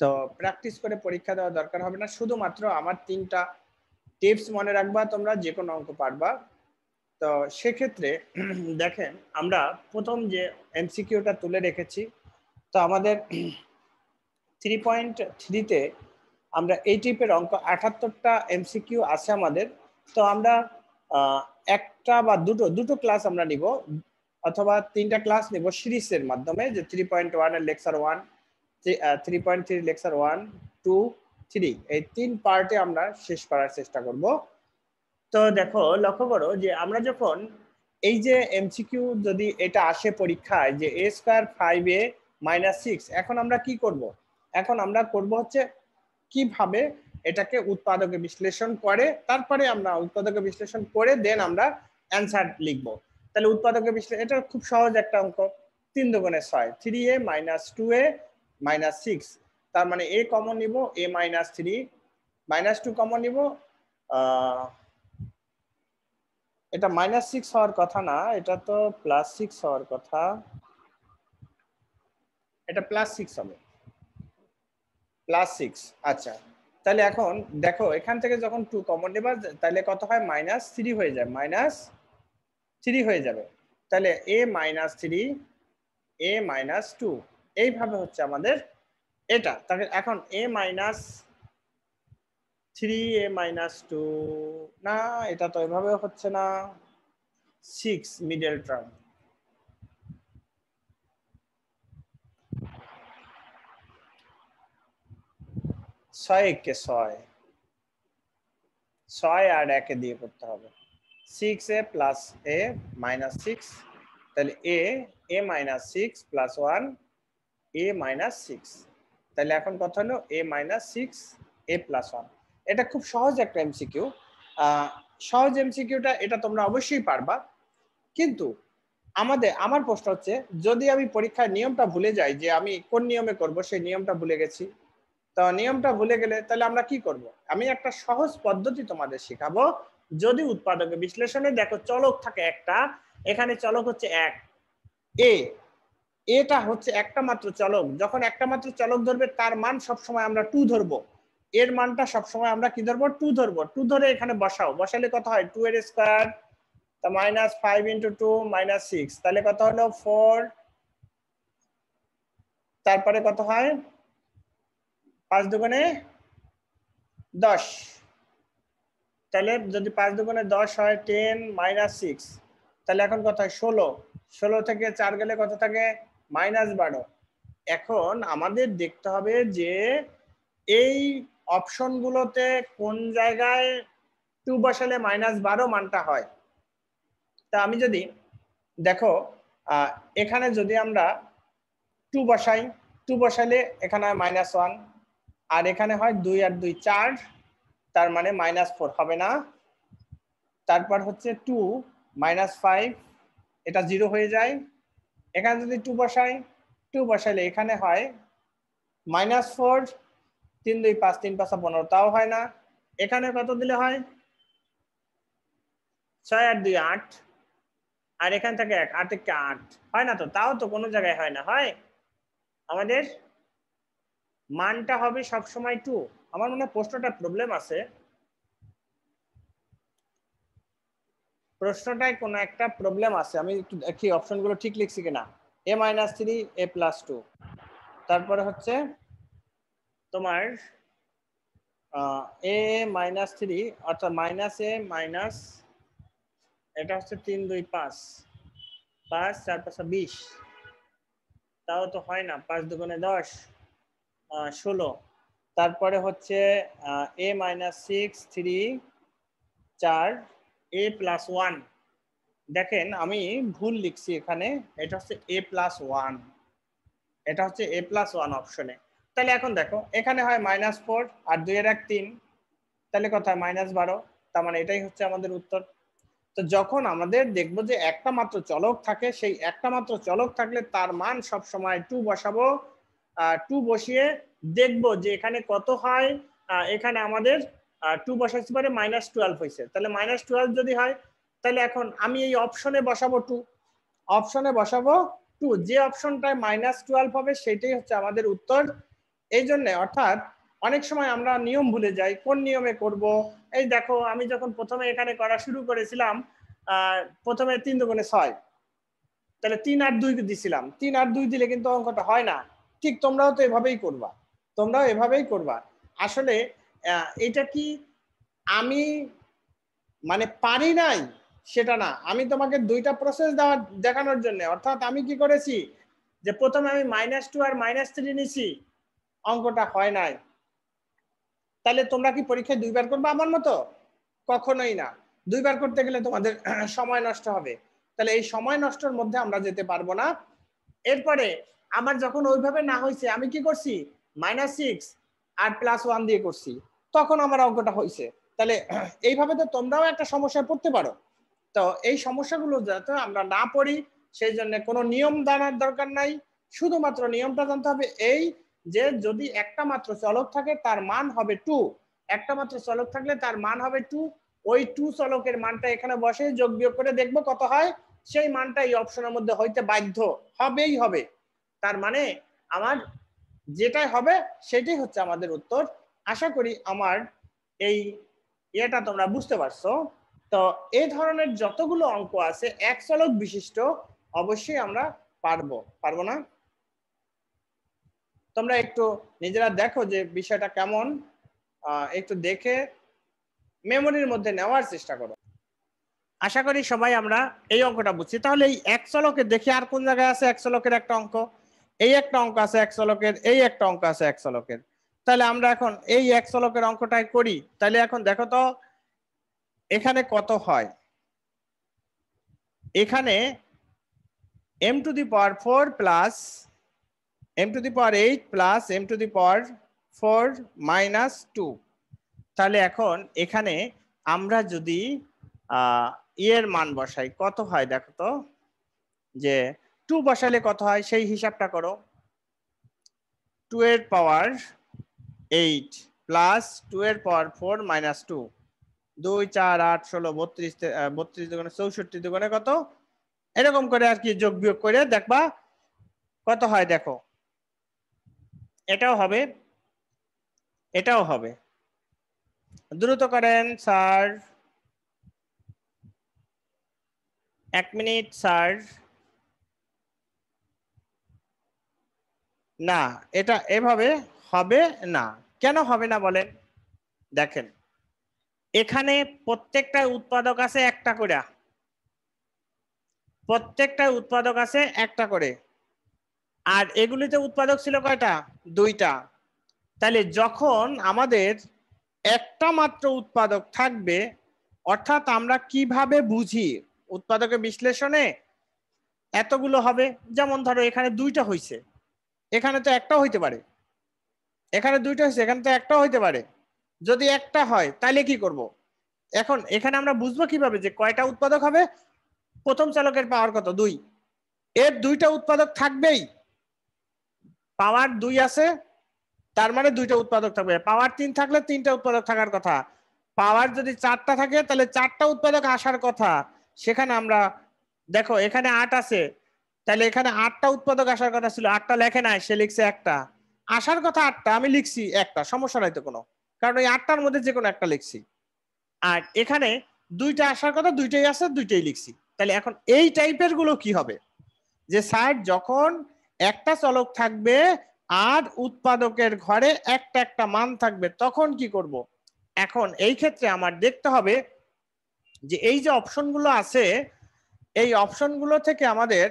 তো প্র্যাকটিস করে পরীক্ষা দেওয়া দরকার হবে না শুধুমাত্র আমার তিনটা টিপস মনে রাখবা তোমরা যে কোনো অঙ্ক পারবা তো সেক্ষেত্রে দেখেন আমরা প্রথম যে এমসিকিউটা তুলে রেখেছি তো আমাদের থ্রি পয়েন্ট থ্রিতে আমরা এই টিপের অঙ্ক আঠাত্তরটা এমসিকিউ আছে আমাদের তো আমরা একটা বা দুটো দুটো ক্লাস আমরা নিব অথবা তিনটা ক্লাস নিব সিরিজের মাধ্যমে যে থ্রি পয়েন্ট ওয়ানের lecture one three lecture one two three এই তিন পার্টে আমরা শেষ করার চেষ্টা করব তো দেখো লক্ষ্য করো যে আমরা যখন এই যে এমসিকিউ যদি এটা আসে পরীক্ষায় যে a square five a minus six এখন আমরা কি করব। এখন আমরা করব হচ্ছে কিভাবে এটাকে উৎপাদকে বিশ্লেষণ করে তারপরে আমরা উৎপাদকে বিশ্লেষণ করে দেন আমরা অ্যান্সার লিখব তাহলে উৎপাদকে বিশ্লেষণ এটা খুব সহজ একটা অঙ্ক তিন দুগুণে ছয় three a minus two a minus six তার মানে এ কমন নিব a minus three minus two common নিব এটা মাইনাস সিক্স হওয়ার কথা না এটা তো প্লাস সিক্স হওয়ার কথা এটা প্লাস সিক্স হবে প্লাস সিক্স আচ্ছা তাহলে এখন দেখো এখান থেকে যখন টু কমন নেবা তাহলে কত হয় মাইনাস থ্রি হয়ে যায় মাইনাস থ্রি হয়ে যাবে তাহলে a minus three a minus two এইভাবে হচ্ছে আমাদের এটা তাহলে এখন a minus three a minus two না এটা তো এভাবে হচ্ছে না সিক্স মিডল টার্ম ছয় কে ছয় ছয় আর একে দিয়ে করতে হবে six a plus a minus six তাহলে a a minus six plus one a minus six তাহলে এখন কথা হলো a minus six a plus one এটা খুব সহজ একটা এমসিকিউ সহজ এমসিকিউটা এটা তোমরা অবশ্যই পারবা কিন্তু আমাদের আমার প্রশ্ন হচ্ছে যদি আমি পরীক্ষার নিয়মটা ভুলে যাই যে আমি কোন নিয়মে করব সেই নিয়মটা ভুলে গেছি তো নিয়মটা ভুলে গেলে তাহলে আমরা কি করব। আমি একটা সহজ পদ্ধতি তোমাদের শেখাবো যদি উৎপাদকে বিশ্লেষণে দেখো চলক থাকে একটা এখানে চলক হচ্ছে এক এ এটা হচ্ছে একটা মাত্র চলক যখন একটা মাত্র চলক ধরবে তার মান সবসময় আমরা টু ধরবো এর মানটা সবসময় আমরা কি ধরবো টু ধরবো টু ধরে এখানে বসাও বসালে কত হয় টু এর স্কোয়ার তা minus five into two minus six তাহলে কত হলো ফোর তারপরে কত হয় পাঁচ দোকানে দশ তাহলে যদি পাঁচ দোকানে দশ হয় টেন মাইনাস সিক্স তাহলে এখন কত হয় ষোলো ষোলো থেকে চার গেলে কত থাকে মাইনাস বারো এখন আমাদের দেখতে হবে যে এই অপশনগুলোতে কোন জায়গায় টু বসালে মাইনাস বারো মানটা হয় তা আমি যদি দেখো এখানে যদি আমরা টু বসাই টু বসালে এখানে হয় মাইনাস ওয়ান আর এখানে হয় দুই আর দুই চার তার মানে মাইনাস ফোর হবে না তারপর হচ্ছে টু মাইনাস ফাইভ এটা জিরো হয়ে যায় এখানে যদি টু বসাই টু বসাইলে এখানে হয় মাইনাস ফোর তিন দুই পাঁচ তিন পাঁচ পনেরো তাও হয় না এখানে কত দিলে হয় ছয় আট দুই আট আর এখান থেকে এক আট থেকে আট হয় না তো তাও তো কোনো জায়গায় হয় না হয় আমাদের মানটা হবে সবসময় টু আমার মনে হয় প্রশ্নটা প্রবলেম আছে প্রশ্নটায় কোনো একটা প্রবলেম আছে আমি একটু দেখি অপশনগুলো ঠিক লিখছি কিনা a minus three a plus two তারপরে হচ্ছে তোমার এ মাইনাস থ্রি অর্থাৎ মাইনাস এ মাইনাস এটা হচ্ছে তিন দুই পাঁচ পাঁচ চার পাঁচ বিশ তাও তো হয় না পাঁচ দুগুণে দশ ষোলো তারপরে হচ্ছে এ মাইনাস সিক্স থ্রি চার এ প্লাস ওয়ান দেখেন আমি ভুল লিখছি এখানে এটা হচ্ছে এ প্লাস ওয়ান এটা হচ্ছে এ প্লাস ওয়ান অপশনে তাহলে এখন দেখো এখানে হয় মাইনাস ফোর আর দুই এক তিন তাহলে কথা মাইনাস বারো তার মানে এটাই হচ্ছে আমাদের উত্তর তো যখন আমাদের দেখবো যে একটা মাত্র চলক থাকে সেই একটা মাত্র চলক থাকলে তার মান সব সময় টু বসাবো টু বসিয়ে দেখব যে এখানে কত হয় এখানে আমাদের আর টু বসাইছি মানে মাইনাস টুয়েলভ হয়েছে তাহলে মাইনাস টুয়েলভ যদি হয় তাহলে এখন আমি এই অপশনে বসাবো টু অপশনে বসাবো টু যে অপশনটায় মাইনাস টুয়েলভ হবে সেটাই হচ্ছে আমাদের উত্তর এই জন্যে অর্থাৎ অনেক সময় আমরা নিয়ম ভুলে যাই কোন নিয়মে করব এই দেখো আমি যখন প্রথমে এখানে করা শুরু করেছিলাম প্রথমে তিন দুগুণে ছয় তাহলে তিন আর দুই দিছিলাম তিন আর দুই দিলে কিন্তু অঙ্কটা হয় না ঠিক তোমরাও তো এভাবেই করবা তোমরাও এভাবেই করবা আসলে এটা কি আমি মানে পারি নাই সেটা না আমি তোমাকে দুইটা প্রসেস দেওয়া দেখানোর জন্য অর্থাৎ আমি কি করেছি যে প্রথমে আমি মাইনাস টু আর মাইনাস থ্রি নিছি অঙ্কটা হয় নাই তাহলে তোমরা কি পরীক্ষায় দুইবার করবে আমার মতো কখনোই না দুইবার করতে গেলে তোমাদের সময় নষ্ট হবে তাহলে এই সময় নষ্টর মধ্যে আমরা যেতে পারবো না এরপরে আমার যখন ওইভাবে না হয়েছে আমি কি করছি মাইনাস সিক্স আর প্লাস ওয়ান দিয়ে করছি তখন আমার অঙ্কটা হয়েছে তাহলে এইভাবে তো তোমরাও একটা সমস্যায় পড়তে পারো তো এই সমস্যাগুলো যাতে আমরা না পড়ি সেই জন্য কোনো নিয়ম জানার দরকার নাই শুধুমাত্র নিয়মটা জানতে হবে এই যে যদি একটা মাত্র চলক থাকে তার মান হবে টু একটা মাত্র চলক থাকলে তার মান হবে টু ওই টু চলকের মানটা এখানে বসে যোগ বিয়োগ করে দেখবো কত হয় সেই মানটা এই অপশনের মধ্যে হইতে বাধ্য হবেই হবে তার মানে আমার যেটাই হবে সেটাই হচ্ছে আমাদের উত্তর আশা করি আমার এই এটা তোমরা বুঝতে পারছো তো এই ধরনের যতগুলো অঙ্ক আছে এক চলক বিশিষ্ট অবশ্যই আমরা পারবো পারবো না তোমরা একটু নিজেরা দেখো যে বিষয়টা কেমন একটু দেখে মেমোরির মধ্যে নেওয়ার চেষ্টা করো আশা করি সবাই আমরা এই অঙ্কটা বুঝছি তাহলে এই এক চলকে দেখি আর কোন জায়গায় আছে এক চলকের একটা অঙ্ক এই একটা অঙ্ক আছে এক চলকের এই একটা অঙ্ক আছে এক চলকের তাহলে আমরা এখন এই এক চলকের অঙ্কটাই করি তাহলে এখন দেখো তো এখানে কত হয় এখানে m to the power four plus m to the power eight plus m to the power four minus two তাহলে এখন এখানে আমরা যদি ইয়ের e মান বসাই কত হয় দেখো তো যে টু বসালে কত হয় সেই হিসাবটা করো টু এর পাওয়ার এইট প্লাস 2 এর পর ফোর মাইনাস টু দুই চার আট ষোলো বত্রিশ বত্রিশ দোকানে চৌষট্টি দোকানে কত এরকম করে আর কি যোগ বিয়োগ করে দেখবা কত হয় দেখো এটাও হবে এটাও হবে দ্রুত করেন স্যার এক মিনিট স্যার না এটা এভাবে হবে না কেন হবে না বলেন দেখেন এখানে প্রত্যেকটা উৎপাদক আছে একটা করে প্রত্যেকটা উৎপাদক আছে একটা করে আর এগুলিতে উৎপাদক ছিল কয়টা দুইটা তাহলে যখন আমাদের একটা মাত্র উৎপাদক থাকবে অর্থাৎ আমরা কিভাবে বুঝি উৎপাদকের বিশ্লেষণে এতগুলো হবে যেমন ধরো এখানে দুইটা হয়েছে এখানে তো একটাও হইতে পারে এখানে দুইটা হয়েছে এখানে তো একটা হইতে পারে যদি একটা হয় তাহলে কি করব। এখন এখানে আমরা বুঝবো কিভাবে যে কয়টা উৎপাদক হবে প্রথম চালকের পাওয়ার কত দুই এর দুইটা উৎপাদক থাকবেই পাওয়ার দুই আছে তার মানে দুইটা উৎপাদক থাকবে পাওয়ার তিন থাকলে তিনটা উৎপাদক থাকার কথা পাওয়ার যদি চারটা থাকে তাহলে চারটা উৎপাদক আসার কথা সেখানে আমরা দেখো এখানে আট আছে তাহলে এখানে আটটা উৎপাদক আসার কথা ছিল আটটা লেখে নাই সে লিখছে একটা আসার কথা আটটা আমি লিখছি একটা সমস্যা নাই তো কোনো কারণ ওই আটটার মধ্যে যে কোনো একটা লিখছি আর এখানে দুইটা আসার কথা দুইটাই আছে দুইটাই লিখছি তাহলে এখন এই টাইপের গুলো কি হবে যে স্যার যখন একটা চলক থাকবে আর উৎপাদকের ঘরে একটা একটা মান থাকবে তখন কি করব। এখন এই ক্ষেত্রে আমার দেখতে হবে যে এই যে অপশনগুলো আছে এই অপশনগুলো থেকে আমাদের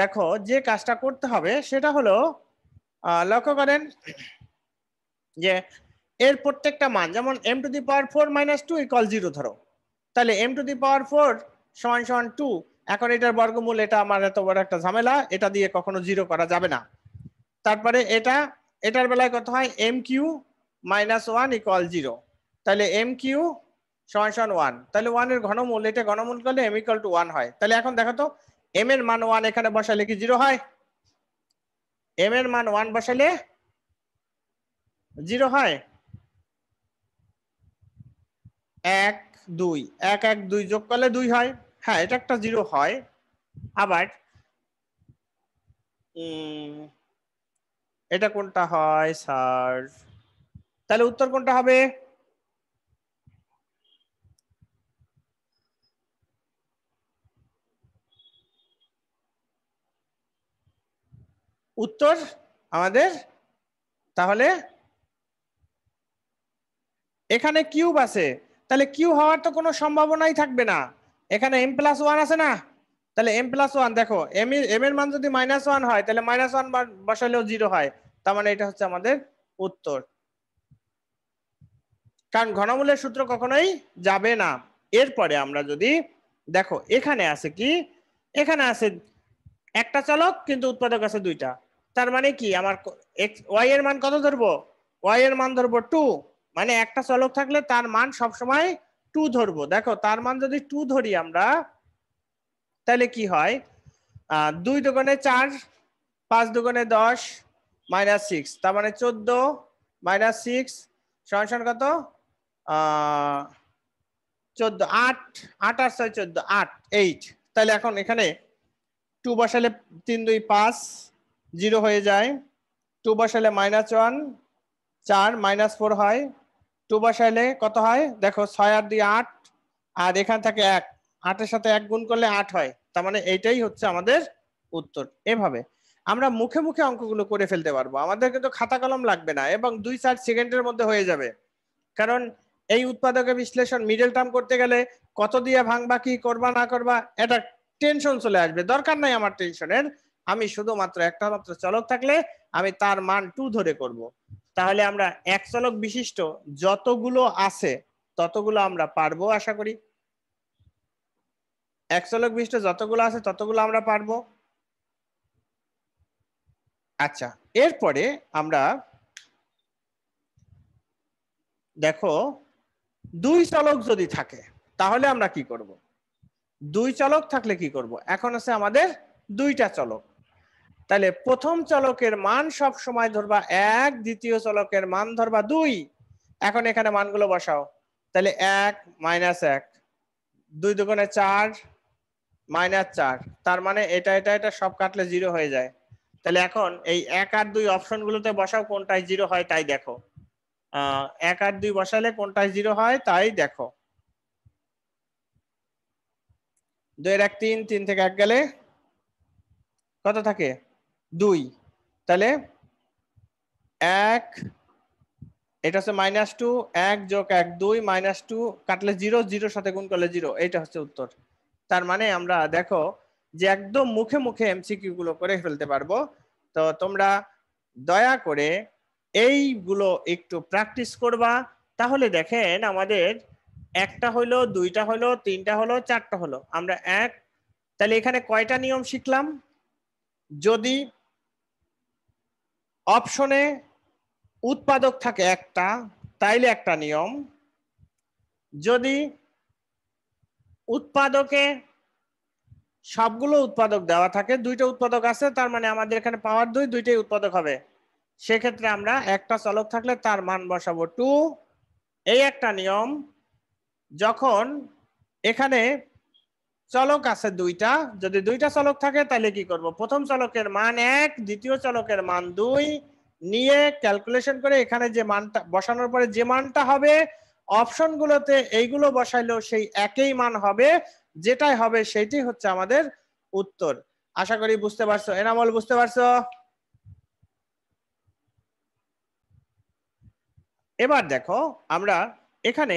দেখো যে কাজটা করতে হবে সেটা হলো লক্ষ্য করেন যে এর প্রত্যেকটা মান যেমন m to the power four minus two equal zero ধরো তাহলে m to the power four সমান সমান টু এখন এটার বর্গমূল এটা আমার এত বড় একটা ঝামেলা এটা দিয়ে কখনো জিরো করা যাবে না তারপরে এটা এটার বেলায় কত হয় m q minus one equal zero তাহলে এম কিউ সমান সমান ওয়ান তাহলে ওয়ানের ঘনমূল এটা ঘনমূল করলে এম ইকল টু ওয়ান হয় তাহলে এখন দেখো তো এম এর মান ওয়ান এখানে বসালে কি জিরো হয় এম এর মান ওয়ান বসালে জিরো হয় এক দুই এক এক দুই যোগ করলে দুই হয় হ্যাঁ এটা একটা জিরো হয় আবার এটা কোনটা হয় স্যার তাহলে উত্তর কোনটা হবে উত্তর আমাদের তাহলে এখানে কিউব আছে তাহলে কিউ হওয়ার তো কোনো সম্ভাবনাই থাকবে না এখানে এম প্লাস ওয়ান আছে না তাহলে এম প্লাস ওয়ান দেখো এম এম এর মান যদি মাইনাস ওয়ান হয় তাহলে মাইনাস ওয়ান বসালেও জিরো হয় তার মানে এটা হচ্ছে আমাদের উত্তর কারণ ঘনমূলের সূত্র কখনোই যাবে না এরপরে আমরা যদি দেখো এখানে আছে কি এখানে আছে একটা চালক কিন্তু উৎপাদক আছে দুইটা তার মানে কি আমার এক্স ওয়াই এর মান কত ধরবো ওয়াই এর মান ধরবো টু মানে একটা চলক থাকলে তার মান সবসময় টু ধরবো দেখো তার মান যদি টু ধরি আমরা তাহলে কি হয় দুই দোকানে চার পাঁচ দোকানে দশ মাইনাস সিক্স তার মানে চোদ্দ মাইনাস সিক্স সমান কত চোদ্দ আট আট আর ছয় চোদ্দ আট এইট তাহলে এখন এখানে টু বসালে তিন দুই পাঁচ জিরো হয়ে যায় টু বসালে মাইনাস ওয়ান চার মাইনাস ফোর হয় টু বসালে কত হয় দেখো ছয় আট দিয়ে আট আর এখান থেকে এক আটের সাথে এক গুণ করলে আট হয় তার মানে এইটাই হচ্ছে আমাদের উত্তর এভাবে আমরা মুখে মুখে অঙ্কগুলো করে ফেলতে পারবো আমাদের কিন্তু খাতা কলম লাগবে না এবং দুই চার সেকেন্ডের মধ্যে হয়ে যাবে কারণ এই উৎপাদকের বিশ্লেষণ মিডল টার্ম করতে গেলে কত দিয়ে ভাঙবা কি করবা না করবা এটা টেনশন চলে আসবে দরকার নাই আমার টেনশনের আমি শুধুমাত্র একটা মাত্র চলক থাকলে আমি তার মান টু ধরে করব। তাহলে আমরা এক চলক বিশিষ্ট যতগুলো আছে ততগুলো আমরা পারবো আশা করি এক চলক বিশিষ্ট যতগুলো আছে ততগুলো আমরা পারবো আচ্ছা এরপরে আমরা দেখো দুই চলক যদি থাকে তাহলে আমরা কি করব দুই চলক থাকলে কি করব এখন আছে আমাদের দুইটা চলক তাহলে প্রথম চলকের মান সব সময় ধরবা এক দ্বিতীয় চলকের মান ধরবা দুই এখন এখানে মানগুলো বসাও তাহলে এক মাইনাস এক দুই দুগুণে চার মাইনাস চার তার মানে এটা এটা এটা সব কাটলে জিরো হয়ে যায় তাহলে এখন এই এক আর দুই অপশনগুলোতে বসাও কোনটায় জিরো হয় তাই দেখো এক আর দুই বসালে কোনটায় জিরো হয় তাই দেখো দুই এক তিন তিন থেকে এক গেলে কত থাকে দুই তাহলে এক এটা হচ্ছে মাইনাস টু এক যোগ এক দুই মাইনাস টু কাটলে জিরো জিরোর সাথে গুণ করলে জিরো এইটা হচ্ছে উত্তর তার মানে আমরা দেখো যে একদম মুখে মুখে এমসিকিউ গুলো করে ফেলতে পারবো তো তোমরা দয়া করে এইগুলো একটু প্র্যাকটিস করবা তাহলে দেখেন আমাদের একটা হলো দুইটা হলো তিনটা হলো চারটা হলো আমরা এক তাহলে এখানে কয়টা নিয়ম শিখলাম যদি অপশনে উৎপাদক থাকে একটা তাইলে একটা নিয়ম যদি উৎপাদকে সবগুলো উৎপাদক দেওয়া থাকে দুইটা উৎপাদক আছে তার মানে আমাদের এখানে পাওয়ার দুই দুইটাই উৎপাদক হবে সেক্ষেত্রে আমরা একটা চলক থাকলে তার মান বসাবো টু এই একটা নিয়ম যখন এখানে চলক আছে দুইটা যদি দুইটা চলক থাকে তাহলে কি করব প্রথম চলকের মান এক দ্বিতীয় চলকের মান দুই নিয়ে ক্যালকুলেশন করে এখানে যে মানটা বসানোর পরে যে মানটা হবে অপশন গুলোতে এইগুলো বসাইলেও সেই একই মান হবে যেটাই হবে সেটি হচ্ছে আমাদের উত্তর আশা করি বুঝতে পারছো এনামল বুঝতে পারছো এবার দেখো আমরা এখানে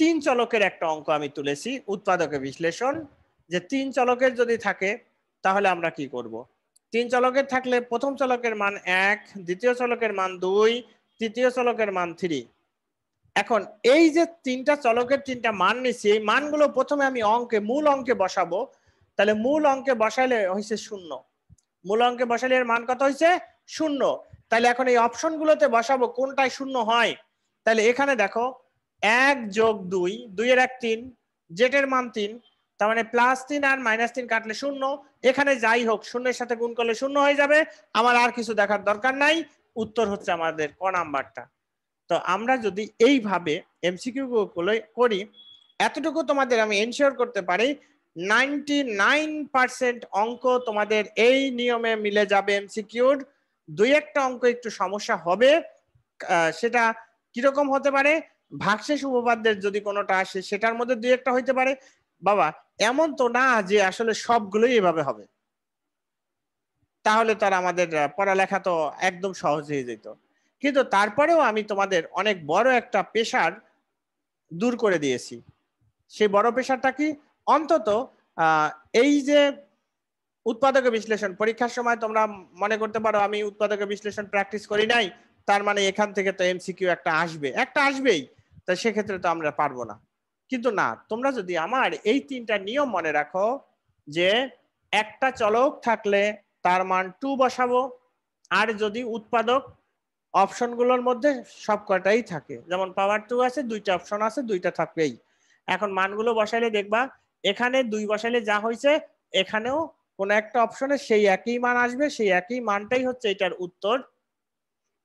তিন চলকের একটা অঙ্ক আমি তুলেছি উৎপাদকের বিশ্লেষণ যে তিন চলকের যদি থাকে তাহলে আমরা কি করব। তিন চলকের থাকলে প্রথম চলকের মান এক দ্বিতীয় চলকের মান দুই তৃতীয় চলকের মান থ্রি এখন এই যে তিনটা চলকের তিনটা মান নিচ্ছি এই মানগুলো প্রথমে আমি অঙ্কে মূল অঙ্কে বসাবো তাহলে মূল অঙ্কে বসাইলে হয়েছে শূন্য মূল অঙ্কে বসালে এর মান কত হয়েছে শূন্য তাহলে এখন এই অপশনগুলোতে বসাবো কোনটায় শূন্য হয় তাহলে এখানে দেখো এক যোগ দুই দুইয়ের এক তিন জেটের মান তিন তার মানে প্লাস তিন আর মাইনাস তিন কাটলে শূন্য এখানে যাই হোক শূন্যের সাথে গুণ করলে শূন্য হয়ে যাবে আমার আর কিছু দেখার দরকার নাই উত্তর হচ্ছে আমাদের ক নাম্বারটা তো আমরা যদি এইভাবে এমসিকিউ করি এতটুকু তোমাদের আমি এনশিওর করতে পারি নাইনটি নাইন পার্সেন্ট অঙ্ক তোমাদের এই নিয়মে মিলে যাবে এমসিকিউর দুই একটা অঙ্ক একটু সমস্যা হবে সেটা কিরকম হতে পারে ভাগশেষ উপপাদ্যের যদি কোনোটা আসে সেটার মধ্যে দুই একটা হইতে পারে বাবা এমন তো না যে আসলে সবগুলোই এভাবে হবে তাহলে তার আমাদের পড়ালেখা তো একদম সহজ হয়ে যেত কিন্তু তারপরেও আমি তোমাদের অনেক বড় একটা পেশার দূর করে দিয়েছি সেই বড় পেশারটা কি অন্তত এই যে উৎপাদক বিশ্লেষণ পরীক্ষার সময় তোমরা মনে করতে পারো আমি উৎপাদক বিশ্লেষণ প্র্যাকটিস করি নাই তার মানে এখান থেকে তো এমসিকিউ একটা আসবে একটা আসবেই তা সেক্ষেত্রে তো আমরা পারবো না কিন্তু না তোমরা যদি আমার এই তিনটা নিয়ম মনে রাখো যে একটা চলক থাকলে তার মান টু বসাবো আর যদি উৎপাদক অপশনগুলোর মধ্যে সব কটাই থাকে যেমন পাওয়ার টু আছে দুইটা অপশন আছে দুইটা থাকবেই এখন মানগুলো বসাইলে দেখবা এখানে দুই বসাইলে যা হয়েছে এখানেও কোন একটা অপশনে সেই একই মান আসবে সেই একই মানটাই হচ্ছে এটার উত্তর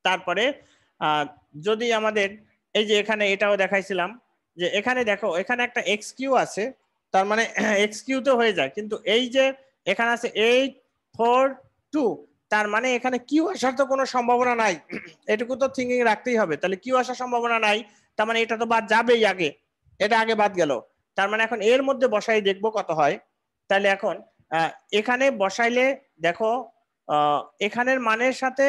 তারপরে যদি আমাদের এই যে এখানে এটাও দেখাইছিলাম যে এখানে দেখো এখানে একটা এক্স কিউ আছে তার মানে এক্স কিউ তো হয়ে যায় কিন্তু এই যে এখানে আছে এইট ফোর টু তার মানে এখানে কিউ আসার তো কোনো সম্ভাবনা নাই এটুকু তো থিঙ্কিং রাখতেই হবে তাহলে কিউ আসার সম্ভাবনা নাই তার মানে এটা তো বাদ যাবেই আগে এটা আগে বাদ গেল তার মানে এখন এর মধ্যে বসাই দেখবো কত হয় তাহলে এখন এখানে বসাইলে দেখো এখানের মানের সাথে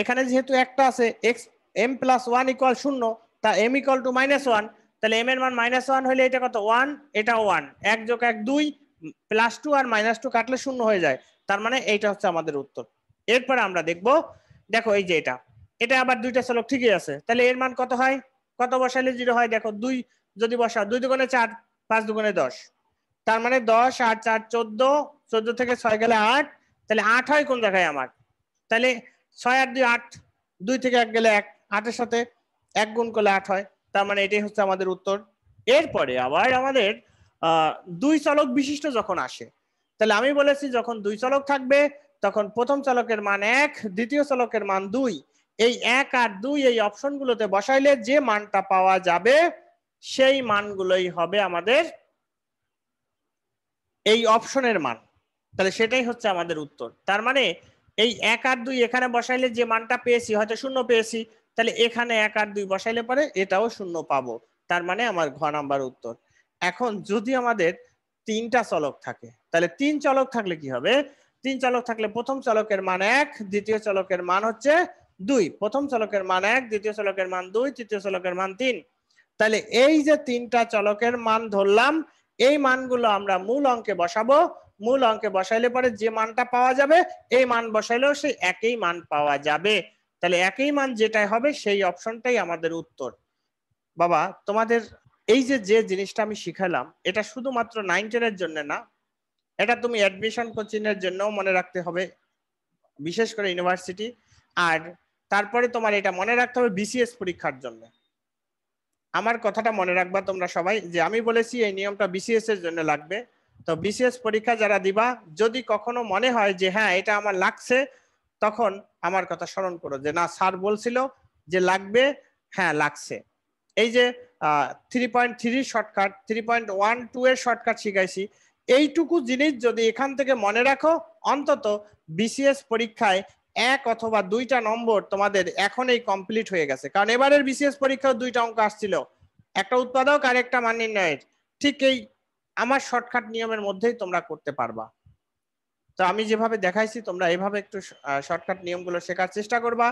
এখানে যেহেতু একটা আছে x m plus one equal শূন্য তা m equal two minus one তাহলে এম এর মান মাইনাস ওয়ান হলে এটা কত ওয়ান এটা ওয়ান এক যোগ এক দুই প্লাস টু আর মাইনাস টু কাটলে শূন্য হয়ে যায় তার মানে এইটা হচ্ছে আমাদের উত্তর এরপরে আমরা দেখব দেখো এই যে এটা এটা আবার দুইটা চলক ঠিকই আছে তাহলে এর মান কত হয় কত বসালে জিরো হয় দেখো দুই যদি বসা দুই দুগুণে চার পাঁচ দুগুণে দশ তার মানে দশ আট চার চোদ্দ চোদ্দ থেকে ছয় গেলে আট তাহলে আট হয় কোন জায়গায় আমার তাহলে ছয় আট দুই আট দুই থেকে এক গেলে এক আটের সাথে এক গুণ করলে আট হয় তার মানে এটাই হচ্ছে আমাদের উত্তর এরপরে আবার আমাদের দুই চলক বিশিষ্ট যখন আসে তাহলে আমি বলেছি যখন দুই চলক থাকবে তখন প্রথম চলকের মান এক দ্বিতীয় চলকের মান দুই এই এক আর দুই এই অপশনগুলোতে বসাইলে যে মানটা পাওয়া যাবে সেই মানগুলোই হবে আমাদের এই অপশনের মান তাহলে সেটাই হচ্ছে আমাদের উত্তর তার মানে এই এক আর দুই এখানে বসাইলে যে মানটা পেয়েছি হয়তো শূন্য পেয়েছি তাহলে এখানে এক আর দুই বসাইলে পরে এটাও শূন্য পাবো তার মানে আমার ঘ নাম্বার উত্তর এখন যদি আমাদের তিনটা চলক থাকে তাহলে তিন চলক থাকলে কি হবে তিন চলক থাকলে প্রথম চলকের মান এক দ্বিতীয় চলকের মান হচ্ছে দুই প্রথম চলকের মান এক দ্বিতীয় চলকের মান দুই তৃতীয় চলকের মান তিন তাহলে এই যে তিনটা চলকের মান ধরলাম এই মানগুলো আমরা মূল অঙ্কে বসাবো মূল অঙ্কে বসাইলে পরে যে মানটা পাওয়া যাবে এই মান বসাইলেও সেই একই মান পাওয়া যাবে তাহলে একই মান যেটাই হবে সেই অপশনটাই আমাদের উত্তর বাবা তোমাদের এই যে যে জিনিসটা আমি শিখালাম এটা শুধুমাত্র নাইন টেনের জন্য না এটা তুমি অ্যাডমিশন কোচিং এর জন্যও মনে রাখতে হবে বিশেষ করে ইউনিভার্সিটি আর তারপরে তোমার এটা মনে রাখতে হবে বিসিএস পরীক্ষার জন্য আমার কথাটা মনে রাখবা তোমরা সবাই যে আমি বলেছি এই নিয়মটা বিসিএস এর জন্য লাগবে তো বিসিএস পরীক্ষা যারা দিবা যদি কখনো মনে হয় যে হ্যাঁ এটা আমার লাগছে তখন আমার কথা স্মরণ করো যে না স্যার বলছিল যে লাগবে হ্যাঁ লাগছে এই যে three point three shortcut three point one two এর শর্টকাট শিখাইছি এইটুকু জিনিস যদি এখান থেকে মনে রাখো অন্তত বিসিএস পরীক্ষায় এক অথবা দুইটা নম্বর তোমাদের এখনই কমপ্লিট হয়ে গেছে কারণ এবারের বিসিএস পরীক্ষাও দুইটা অঙ্ক আসছিল একটা উৎপাদক আর একটা মান নির্ণয়ের ঠিক এই আমার শর্টকাট নিয়মের মধ্যেই তোমরা করতে পারবা তো আমি যেভাবে দেখাইছি তোমরা এভাবে একটু শর্টকাট নিয়মগুলো শেখার চেষ্টা করবা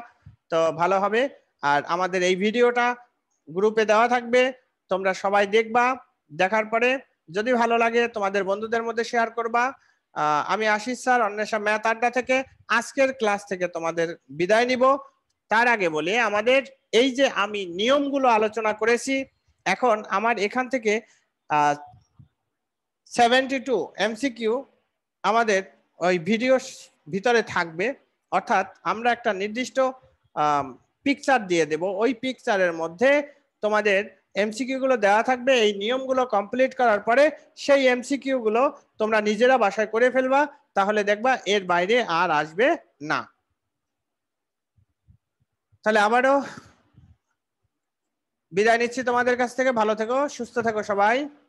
তো ভালো হবে আর আমাদের এই ভিডিওটা গ্রুপে দেওয়া থাকবে তোমরা সবাই দেখবা দেখার পরে যদি ভালো লাগে তোমাদের বন্ধুদের মধ্যে শেয়ার করবা আমি আশিস স্যার অন্বেষা ম্যাথ আড্ডা থেকে আজকের ক্লাস থেকে তোমাদের বিদায় নিব তার আগে বলি আমাদের এই যে আমি নিয়মগুলো আলোচনা করেছি এখন আমার এখান থেকে সেভেন্টি টু এমসিকিউ আমাদের ওই ভিডিওর ভিতরে থাকবে অর্থাৎ আমরা একটা নির্দিষ্ট পিকচার দিয়ে দেব ওই পিকচারের মধ্যে তোমাদের এমসিকিউগুলো দেওয়া থাকবে এই নিয়মগুলো কমপ্লিট করার পরে সেই এমসিকিউগুলো তোমরা নিজেরা বাসায় করে ফেলবা তাহলে দেখবা এর বাইরে আর আসবে না তাহলে আবারও বিদায় নিচ্ছি তোমাদের কাছ থেকে ভালো থেকো সুস্থ থেকো সবাই